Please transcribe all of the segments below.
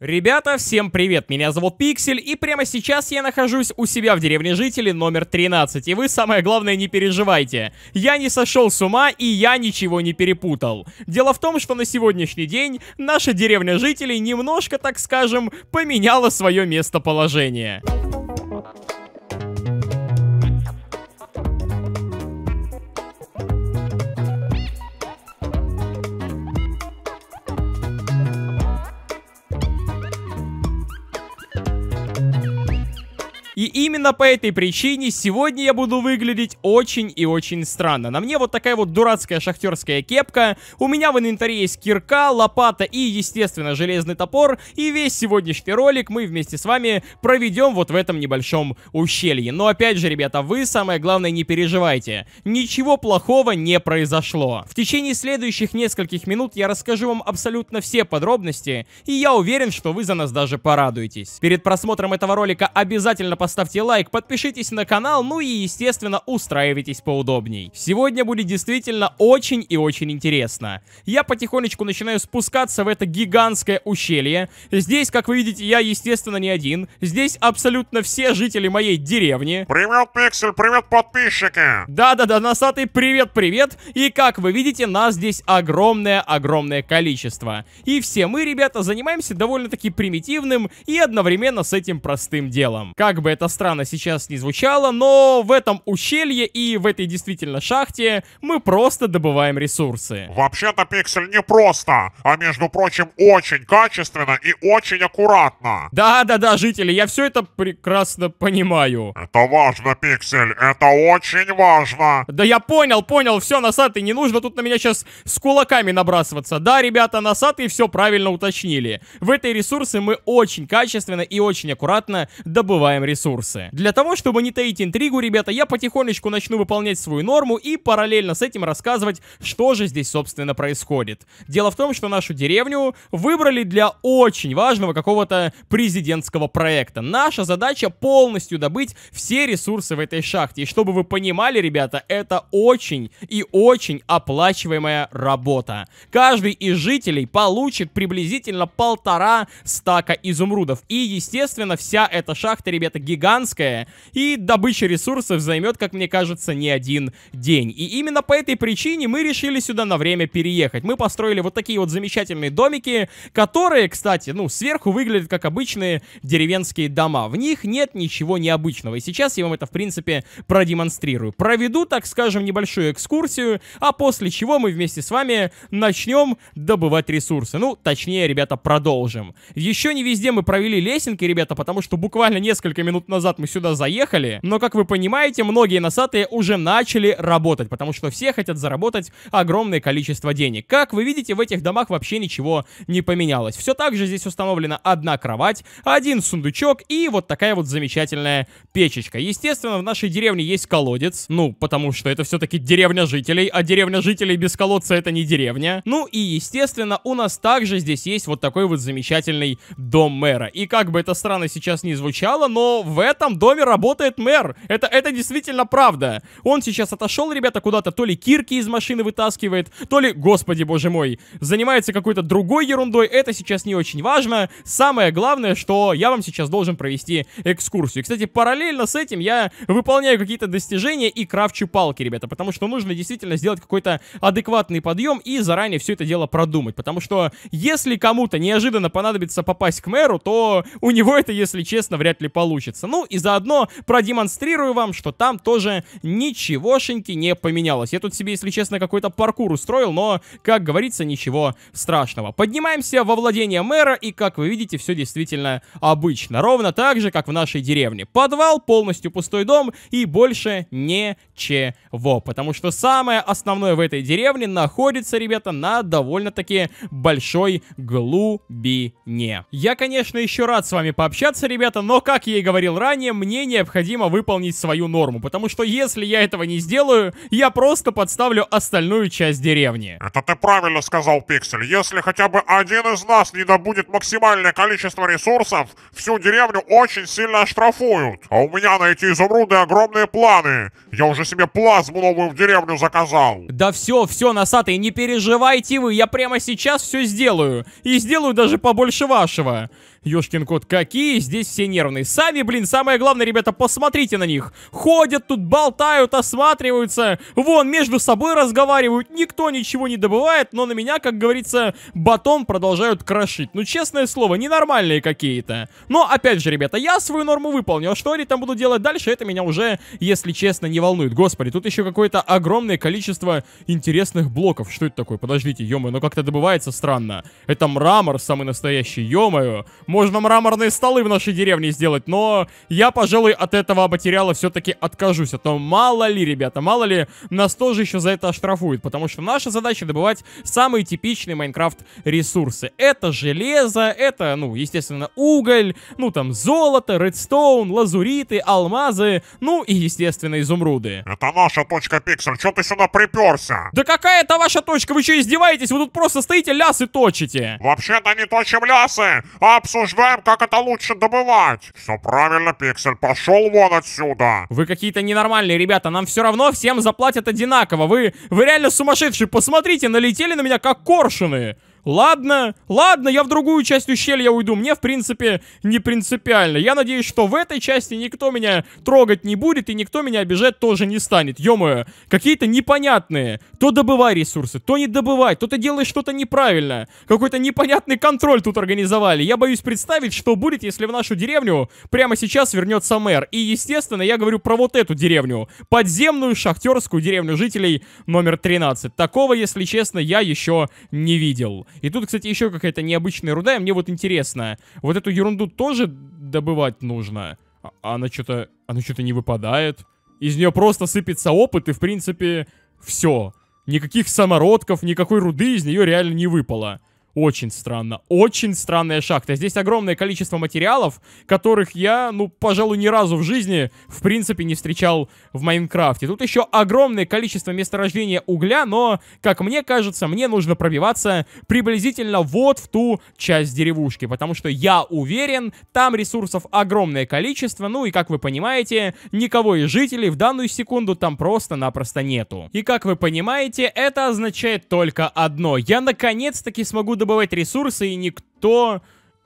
Ребята, всем привет, меня зовут Пиксель, и прямо сейчас я нахожусь у себя в деревне жителей номер 13, и вы, самое главное, не переживайте. Я не сошел с ума, и я ничего не перепутал. Дело в том, что на сегодняшний день наша деревня жителей немножко, так скажем, поменяла свое местоположение. именно по этой причине сегодня я буду выглядеть очень и очень странно. На мне вот такая вот дурацкая шахтерская кепка, у меня в инвентаре есть кирка, лопата и, естественно, железный топор, и весь сегодняшний ролик мы вместе с вами проведем вот в этом небольшом ущелье. Но опять же, ребята, вы, самое главное, не переживайте. Ничего плохого не произошло. В течение следующих нескольких минут я расскажу вам абсолютно все подробности, и я уверен, что вы за нас даже порадуетесь. Перед просмотром этого ролика обязательно поставьте ставьте лайк, подпишитесь на канал, ну и, естественно, устраивайтесь поудобней. Сегодня будет действительно очень и очень интересно. Я потихонечку начинаю спускаться в это гигантское ущелье. Здесь, как вы видите, я, естественно, не один. Здесь абсолютно все жители моей деревни. Привет, Пиксель, привет, подписчики! Да-да-да, носатый привет-привет. И, как вы видите, нас здесь огромное-огромное количество. И все мы, ребята, занимаемся довольно-таки примитивным и одновременно с этим простым делом. Как бы это странно сейчас не звучало, но в этом ущелье и в этой действительно шахте мы просто добываем ресурсы. Вообще-то пиксель не просто, а между прочим очень качественно и очень аккуратно. Да-да-да, жители, я все это прекрасно понимаю. Это важно, пиксель, это очень важно. Да я понял, понял, все, носатый, не нужно тут на меня сейчас с кулаками набрасываться. Да, ребята, носатые все правильно уточнили. В этой ресурсы мы очень качественно и очень аккуратно добываем ресурсы ресурсы. Для того, чтобы не таить интригу, ребята, я потихонечку начну выполнять свою норму и параллельно с этим рассказывать, что же здесь, собственно, происходит. Дело в том, что нашу деревню выбрали для очень важного какого-то президентского проекта. Наша задача полностью добыть все ресурсы в этой шахте. И чтобы вы понимали, ребята, это очень и очень оплачиваемая работа. Каждый из жителей получит приблизительно полтора стака изумрудов. И, естественно, вся эта шахта, ребята, гигантская гигантская, и добыча ресурсов займет, как мне кажется, не один день. И именно по этой причине мы решили сюда на время переехать. Мы построили вот такие вот замечательные домики, которые, кстати, ну, сверху выглядят как обычные деревенские дома. В них нет ничего необычного, и сейчас я вам это, в принципе, продемонстрирую. Проведу, так скажем, небольшую экскурсию, а после чего мы вместе с вами начнем добывать ресурсы. Ну, точнее, ребята, продолжим. Еще не везде мы провели лесенки, ребята, потому что буквально несколько минут назад назад мы сюда заехали, но, как вы понимаете, многие носатые уже начали работать, потому что все хотят заработать огромное количество денег. Как вы видите, в этих домах вообще ничего не поменялось. Все так же здесь установлена одна кровать, один сундучок и вот такая вот замечательная печечка. Естественно, в нашей деревне есть колодец, ну, потому что это все-таки деревня жителей, а деревня жителей без колодца это не деревня. Ну и, естественно, у нас также здесь есть вот такой вот замечательный дом мэра. И как бы это странно сейчас не звучало, но в этом доме работает мэр. Это, это действительно правда. Он сейчас отошел, ребята, куда-то, то ли кирки из машины вытаскивает, то ли, господи боже мой, занимается какой-то другой ерундой. Это сейчас не очень важно. Самое главное, что я вам сейчас должен провести экскурсию. Кстати, параллельно с этим я выполняю какие-то достижения и крафчу палки, ребята, потому что нужно действительно сделать какой-то адекватный подъем и заранее все это дело продумать, потому что если кому-то неожиданно понадобится попасть к мэру, то у него это, если честно, вряд ли получится. Ну, ну и заодно продемонстрирую вам, что там тоже ничегошеньки не поменялось. Я тут себе, если честно, какой-то паркур устроил, но, как говорится, ничего страшного. Поднимаемся во владение мэра, и, как вы видите, все действительно обычно. Ровно так же, как в нашей деревне. Подвал, полностью пустой дом и больше ничего. Потому что самое основное в этой деревне находится, ребята, на довольно-таки большой глубине. Я, конечно, еще рад с вами пообщаться, ребята, но, как я и говорил ранее, мне необходимо выполнить свою норму, потому что если я этого не сделаю, я просто подставлю остальную часть деревни. Это ты правильно сказал, Пиксель. Если хотя бы один из нас не добудет максимальное количество ресурсов, всю деревню очень сильно оштрафуют. А у меня на эти изумруды огромные планы. Я уже себе плазму новую в деревню заказал. Да все, все, носатые, не переживайте вы, я прямо сейчас все сделаю. И сделаю даже побольше вашего. Ёшкин кот, какие здесь все нервные. Сами, блин, самое главное, ребята, посмотрите на них. Ходят тут, болтают, осматриваются. Вон, между собой разговаривают. Никто ничего не добывает, но на меня, как говорится, батон продолжают крошить. Ну, честное слово, ненормальные какие-то. Но, опять же, ребята, я свою норму выполнил. А что они там будут делать дальше, это меня уже, если честно, не волнует. Господи, тут еще какое-то огромное количество интересных блоков. Что это такое? Подождите, ё но как-то добывается странно. Это мрамор самый настоящий, ё -моё. Можно мраморные столы в нашей деревне сделать, но я, пожалуй, от этого материала все-таки откажусь. А то мало ли, ребята, мало ли, нас тоже еще за это оштрафуют. Потому что наша задача добывать самые типичные Майнкрафт ресурсы. Это железо, это, ну, естественно, уголь, ну, там, золото, редстоун, лазуриты, алмазы, ну, и, естественно, изумруды. Это наша точка, Пиксель, что ты сюда приперся? Да какая это ваша точка? Вы что, издеваетесь? Вы тут просто стоите лясы точите. Вообще-то не точим лясы, а обсуждаем обсуждаем, как это лучше добывать. Все правильно, Пиксель, пошел вон отсюда. Вы какие-то ненормальные ребята, нам все равно всем заплатят одинаково. Вы, вы реально сумасшедшие, посмотрите, налетели на меня как коршуны. Ладно, ладно, я в другую часть ущелья уйду. Мне, в принципе, не принципиально. Я надеюсь, что в этой части никто меня трогать не будет, и никто меня обижать тоже не станет. Ё-моё, какие-то непонятные. То добывай ресурсы, то не добывай, то ты делаешь что-то неправильно. Какой-то непонятный контроль тут организовали. Я боюсь представить, что будет, если в нашу деревню прямо сейчас вернется мэр. И, естественно, я говорю про вот эту деревню. Подземную шахтерскую деревню жителей номер 13. Такого, если честно, я еще не видел. И тут, кстати, еще какая-то необычная руда, и мне вот интересно, вот эту ерунду тоже добывать нужно? А, а она что-то, она что-то не выпадает. Из нее просто сыпется опыт, и, в принципе, все. Никаких самородков, никакой руды из нее реально не выпало. Очень странно. Очень странная шахта. Здесь огромное количество материалов, которых я, ну, пожалуй, ни разу в жизни, в принципе, не встречал в Майнкрафте. Тут еще огромное количество месторождения угля, но, как мне кажется, мне нужно пробиваться приблизительно вот в ту часть деревушки, потому что я уверен, там ресурсов огромное количество, ну и, как вы понимаете, никого из жителей в данную секунду там просто-напросто нету. И, как вы понимаете, это означает только одно. Я наконец-таки смогу добавить добывать ресурсы, и никто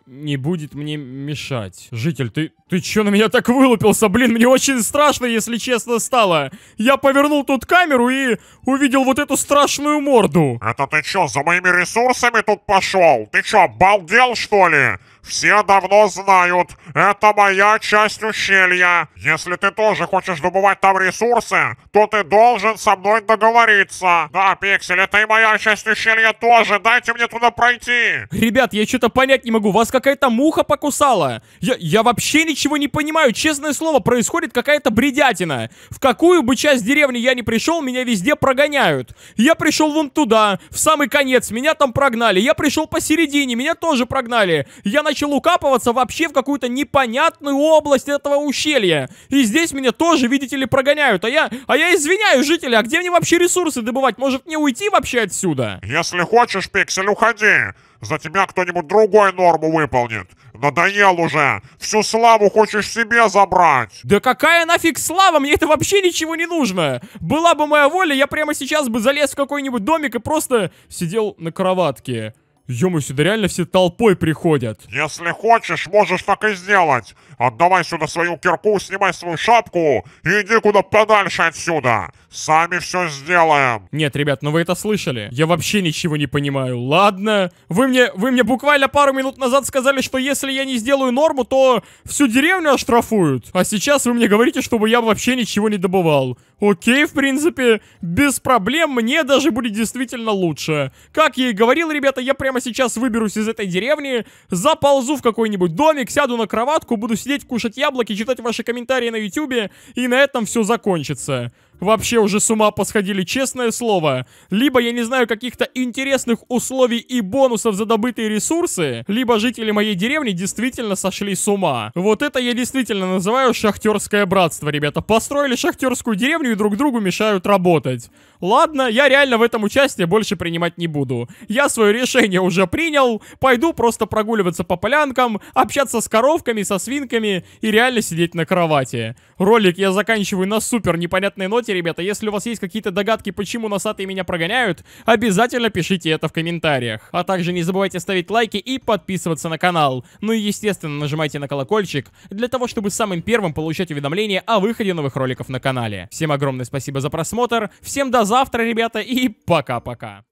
не будет мне мешать. Житель, ты, ты чё на меня так вылупился? Блин, мне очень страшно, если честно, стало. Я повернул тут камеру и увидел вот эту страшную морду. Это ты чё, за моими ресурсами тут пошел? Ты чё, обалдел, что ли? Все давно знают, это моя часть ущелья. Если ты тоже хочешь добывать там ресурсы, то ты должен со мной договориться. Да, Пиксель, это и моя часть ущелья тоже, дайте мне туда пройти. Ребят, я что-то понять не могу, вас какая-то муха покусала. Я, я вообще ничего не понимаю, честное слово, происходит какая-то бредятина. В какую бы часть деревни я не пришел, меня везде прогоняют. Я пришел вон туда, в самый конец, меня там прогнали. Я пришел посередине, меня тоже прогнали. Я на начал укапываться вообще в какую-то непонятную область этого ущелья. И здесь меня тоже, видите ли, прогоняют. А я, а я извиняюсь жители, а где мне вообще ресурсы добывать? Может мне уйти вообще отсюда? Если хочешь, Пиксель, уходи. За тебя кто-нибудь другой норму выполнит. Надоел уже. Всю славу хочешь себе забрать. Да какая нафиг слава? Мне это вообще ничего не нужно. Была бы моя воля, я прямо сейчас бы залез в какой-нибудь домик и просто сидел на кроватке. Ё-моё, сюда реально все толпой приходят. Если хочешь, можешь так и сделать. Отдавай сюда свою кирку, снимай свою шапку и иди куда подальше отсюда. Сами все сделаем. Нет, ребят, ну вы это слышали. Я вообще ничего не понимаю. Ладно. Вы мне, вы мне буквально пару минут назад сказали, что если я не сделаю норму, то всю деревню оштрафуют. А сейчас вы мне говорите, чтобы я вообще ничего не добывал. Окей, в принципе, без проблем, мне даже будет действительно лучше. Как я и говорил, ребята, я прямо сейчас выберусь из этой деревни, заползу в какой-нибудь домик, сяду на кроватку, буду сидеть, кушать яблоки, читать ваши комментарии на ютюбе, и на этом все закончится вообще уже с ума посходили, честное слово. Либо, я не знаю, каких-то интересных условий и бонусов за добытые ресурсы, либо жители моей деревни действительно сошли с ума. Вот это я действительно называю шахтерское братство, ребята. Построили шахтерскую деревню и друг другу мешают работать. Ладно, я реально в этом участие больше принимать не буду. Я свое решение уже принял, пойду просто прогуливаться по полянкам, общаться с коровками, со свинками и реально сидеть на кровати. Ролик я заканчиваю на супер непонятной ноте, ребята. Если у вас есть какие-то догадки, почему носатые меня прогоняют, обязательно пишите это в комментариях. А также не забывайте ставить лайки и подписываться на канал. Ну и, естественно, нажимайте на колокольчик, для того, чтобы самым первым получать уведомления о выходе новых роликов на канале. Всем огромное спасибо за просмотр, всем до завтра, ребята, и пока-пока.